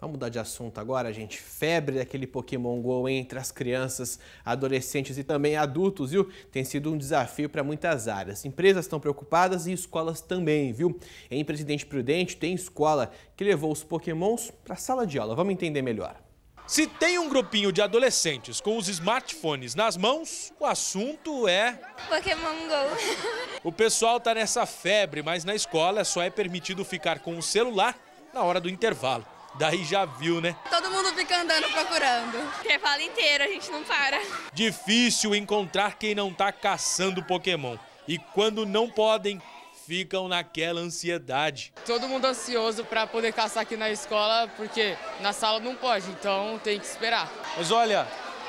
Vamos mudar de assunto agora, gente. Febre daquele Pokémon GO entre as crianças, adolescentes e também adultos, viu? Tem sido um desafio para muitas áreas. Empresas estão preocupadas e escolas também, viu? Em Presidente Prudente tem escola que levou os Pokémons para a sala de aula. Vamos entender melhor. Se tem um grupinho de adolescentes com os smartphones nas mãos, o assunto é. Pokémon Go. o pessoal tá nessa febre, mas na escola só é permitido ficar com o celular na hora do intervalo. Daí já viu, né? Todo mundo fica andando procurando. Porque fala inteiro, a gente não para. Difícil encontrar quem não tá caçando Pokémon. E quando não podem, ficam naquela ansiedade. Todo mundo ansioso para poder caçar aqui na escola, porque na sala não pode, então tem que esperar. Mas olha,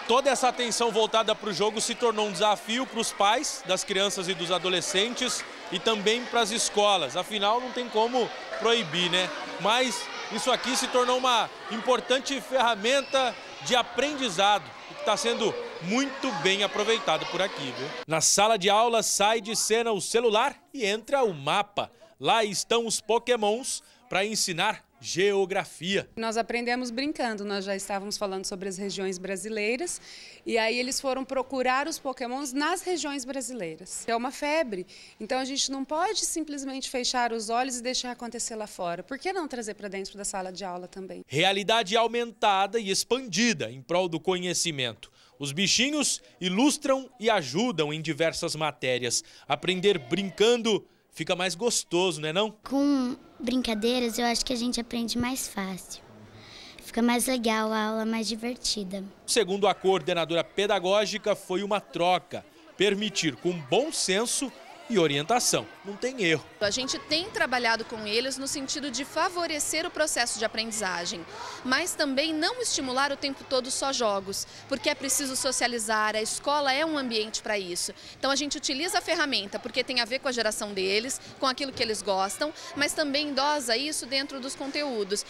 toda essa atenção voltada para o jogo se tornou um desafio para os pais das crianças e dos adolescentes e também para as escolas. Afinal, não tem como proibir, né? Mas isso aqui se tornou uma importante ferramenta de aprendizado e que está sendo muito bem aproveitado por aqui, viu? Na sala de aula sai de cena o celular e entra o mapa. Lá estão os pokémons para ensinar geografia. Nós aprendemos brincando, nós já estávamos falando sobre as regiões brasileiras e aí eles foram procurar os pokémons nas regiões brasileiras. É uma febre, então a gente não pode simplesmente fechar os olhos e deixar acontecer lá fora. Por que não trazer para dentro da sala de aula também? Realidade aumentada e expandida em prol do conhecimento. Os bichinhos ilustram e ajudam em diversas matérias. Aprender brincando fica mais gostoso, né não? Com brincadeiras, eu acho que a gente aprende mais fácil. Fica mais legal, a aula é mais divertida. Segundo a coordenadora pedagógica, foi uma troca, permitir com bom senso e orientação. Não tem erro. A gente tem trabalhado com eles no sentido de favorecer o processo de aprendizagem, mas também não estimular o tempo todo só jogos, porque é preciso socializar, a escola é um ambiente para isso. Então a gente utiliza a ferramenta porque tem a ver com a geração deles, com aquilo que eles gostam, mas também dosa isso dentro dos conteúdos.